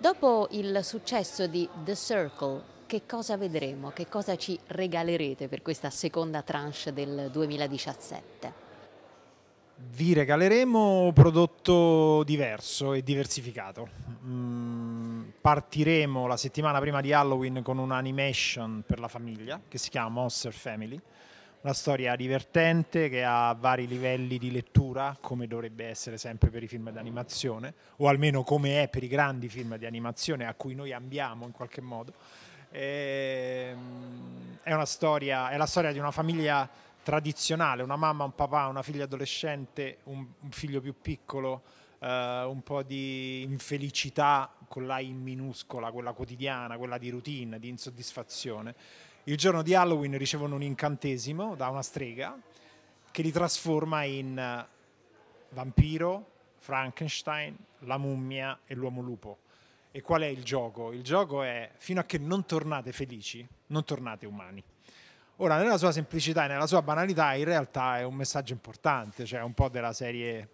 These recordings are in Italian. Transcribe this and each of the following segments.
Dopo il successo di The Circle, che cosa vedremo? Che cosa ci regalerete per questa seconda tranche del 2017? Vi regaleremo prodotto diverso e diversificato. Mm, partiremo la settimana prima di Halloween con un'animation per la famiglia che si chiama Monster Family una storia divertente che ha vari livelli di lettura, come dovrebbe essere sempre per i film d'animazione, o almeno come è per i grandi film di animazione a cui noi ambiamo in qualche modo. E, ehm, è una storia, è la storia di una famiglia tradizionale, una mamma, un papà, una figlia adolescente, un, un figlio più piccolo eh, un po' di infelicità con la in minuscola, quella quotidiana, quella di routine, di insoddisfazione. Il giorno di Halloween ricevono un incantesimo da una strega che li trasforma in eh, vampiro, Frankenstein, la mummia e l'uomo lupo. E qual è il gioco? Il gioco è fino a che non tornate felici, non tornate umani. Ora, nella sua semplicità e nella sua banalità, in realtà è un messaggio importante, cioè un po' della serie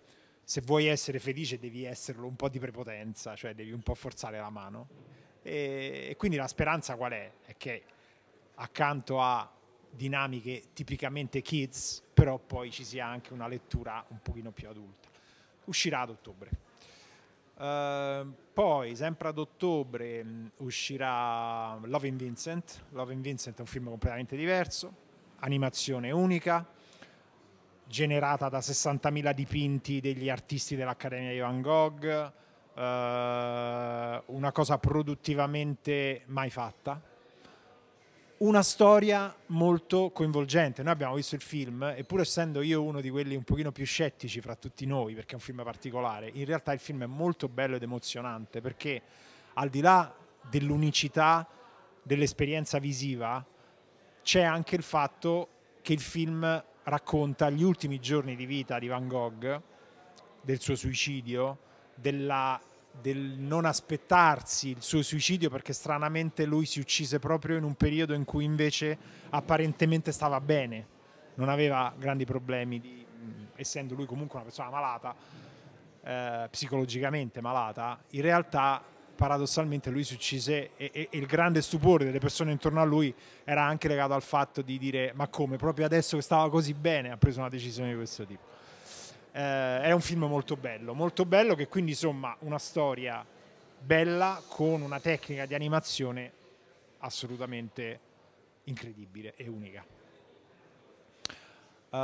se vuoi essere felice devi esserlo un po' di prepotenza, cioè devi un po' forzare la mano. E, e quindi la speranza qual è? È che accanto a dinamiche tipicamente kids, però poi ci sia anche una lettura un pochino più adulta. Uscirà ad ottobre. Uh, poi, sempre ad ottobre, mh, mm, uscirà Love in Vincent. Love in Vincent è un film completamente diverso, animazione unica, generata da 60.000 dipinti degli artisti dell'Accademia di Van Gogh, eh, una cosa produttivamente mai fatta. Una storia molto coinvolgente. Noi abbiamo visto il film, e pur essendo io uno di quelli un pochino più scettici fra tutti noi, perché è un film particolare, in realtà il film è molto bello ed emozionante, perché al di là dell'unicità dell'esperienza visiva, c'è anche il fatto che il film racconta gli ultimi giorni di vita di Van Gogh, del suo suicidio, della, del non aspettarsi il suo suicidio perché stranamente lui si uccise proprio in un periodo in cui invece apparentemente stava bene, non aveva grandi problemi, di, essendo lui comunque una persona malata, eh, psicologicamente malata, in realtà paradossalmente lui si uccise e, e, e, il grande stupore delle persone intorno a lui era anche legato al fatto di dire ma come proprio adesso che stava così bene ha preso una decisione di questo tipo. Eh, è un film molto bello, molto bello che quindi insomma una storia bella con una tecnica di animazione assolutamente incredibile e unica. Uh,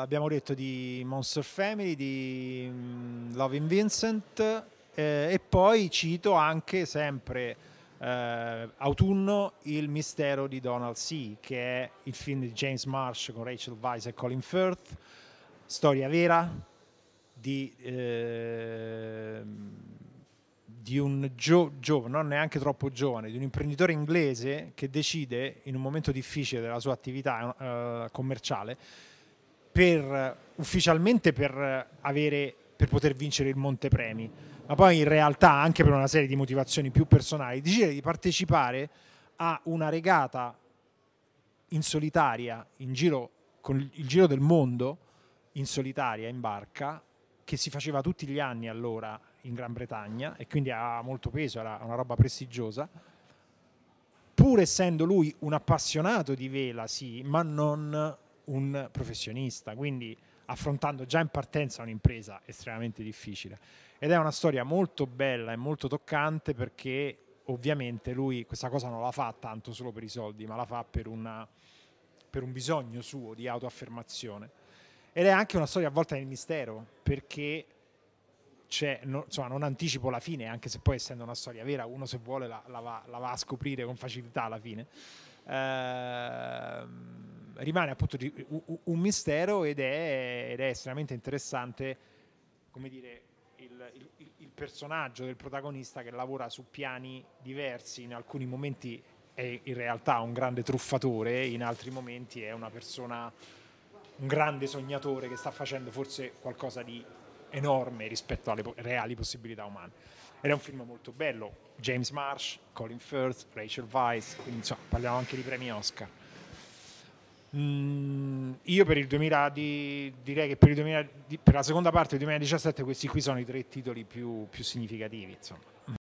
abbiamo detto di Monster Family, di um, Loving Vincent, eh, e poi cito anche sempre eh, autunno Il mistero di Donald C., che è il film di James Marsh con Rachel Weisz e Colin Firth, storia vera di, eh, di un giovane, non neanche troppo giovane, di un imprenditore inglese che decide in un momento difficile della sua attività eh, commerciale per ufficialmente per avere per poter vincere il Monte Premi, ma poi in realtà anche per una serie di motivazioni più personali, decide di partecipare a una regata in solitaria, in giro, con il giro del mondo, in solitaria, in barca, che si faceva tutti gli anni allora in Gran Bretagna e quindi ha molto peso, era una roba prestigiosa. Pur essendo lui un appassionato di vela, sì, ma non un professionista, quindi affrontando già in partenza un'impresa estremamente difficile. Ed è una storia molto bella e molto toccante perché ovviamente lui questa cosa non la fa tanto solo per i soldi, ma la fa per, una, per un bisogno suo di autoaffermazione. Ed è anche una storia avvolta nel mistero, perché no, insomma, non anticipo la fine, anche se poi essendo una storia vera, uno se vuole la, la, va, la va a scoprire con facilità alla fine Ehm, rimane appunto un mistero ed è, ed è estremamente interessante, come dire, il, il, il, personaggio del protagonista che lavora su piani diversi, in alcuni momenti è in realtà un grande truffatore, in altri momenti è una persona, un grande sognatore che sta facendo forse qualcosa di enorme rispetto alle reali possibilità umane. Ed è un film molto bello, James Marsh, Colin Firth, Rachel Weisz, quindi insomma, parliamo anche di premi Oscar. Mm, io per il 2000 di, direi che per, 2000 di, per, la seconda parte del 2017 questi qui sono i tre titoli più, più significativi. Insomma.